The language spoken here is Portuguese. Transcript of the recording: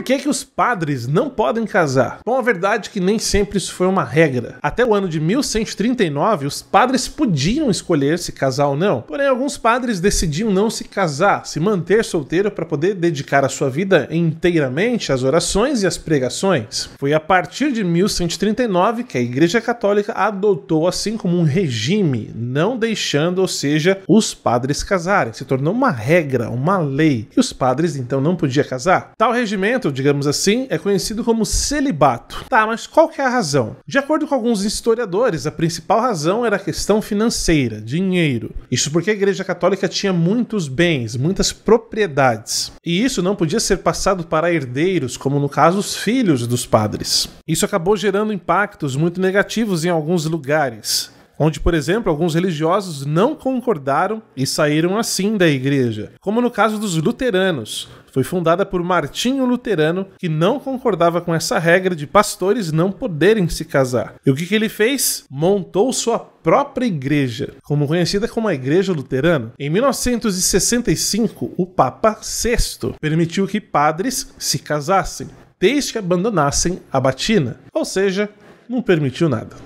Por que, que os padres não podem casar? Bom, a verdade é que nem sempre isso foi uma regra. Até o ano de 1139, os padres podiam escolher se casar ou não. Porém, alguns padres decidiam não se casar, se manter solteiro para poder dedicar a sua vida inteiramente às orações e às pregações. Foi a partir de 1139 que a Igreja Católica adotou assim como um regime, não deixando, ou seja, os padres casarem. Se tornou uma regra, uma lei, que os padres então não podiam casar. Tal regimento digamos assim, é conhecido como celibato. Tá, mas qual que é a razão? De acordo com alguns historiadores, a principal razão era a questão financeira, dinheiro. Isso porque a Igreja Católica tinha muitos bens, muitas propriedades. E isso não podia ser passado para herdeiros, como no caso os filhos dos padres. Isso acabou gerando impactos muito negativos em alguns lugares onde, por exemplo, alguns religiosos não concordaram e saíram assim da igreja, como no caso dos luteranos, foi fundada por Martinho Luterano, que não concordava com essa regra de pastores não poderem se casar. E o que, que ele fez? Montou sua própria igreja, como conhecida como a Igreja Luterana. Em 1965, o Papa VI permitiu que padres se casassem, desde que abandonassem a batina, ou seja, não permitiu nada.